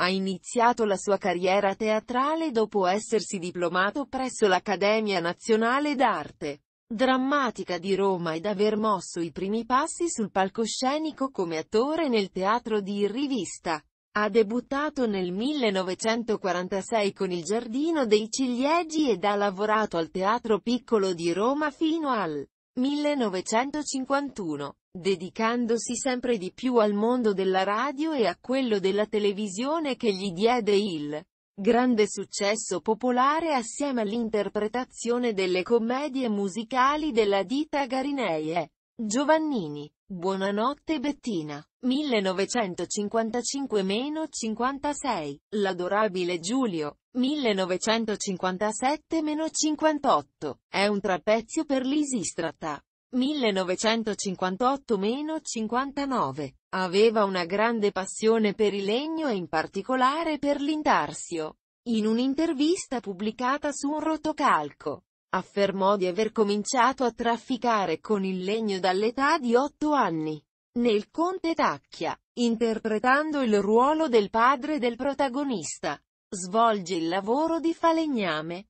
Ha iniziato la sua carriera teatrale dopo essersi diplomato presso l'Accademia Nazionale d'Arte Drammatica di Roma ed aver mosso i primi passi sul palcoscenico come attore nel teatro di rivista. Ha debuttato nel 1946 con Il Giardino dei Ciliegi ed ha lavorato al Teatro Piccolo di Roma fino al 1951, dedicandosi sempre di più al mondo della radio e a quello della televisione che gli diede il grande successo popolare assieme all'interpretazione delle commedie musicali della ditta Garinei e Giovannini, Buonanotte Bettina, 1955-56, L'adorabile Giulio, 1957-58, È un trapezio per l'Isistrata. 1958-59, aveva una grande passione per il legno e in particolare per l'intarsio. In un'intervista pubblicata su un rotocalco, Affermò di aver cominciato a trafficare con il legno dall'età di otto anni. Nel Conte Tacchia, interpretando il ruolo del padre del protagonista, svolge il lavoro di falegname,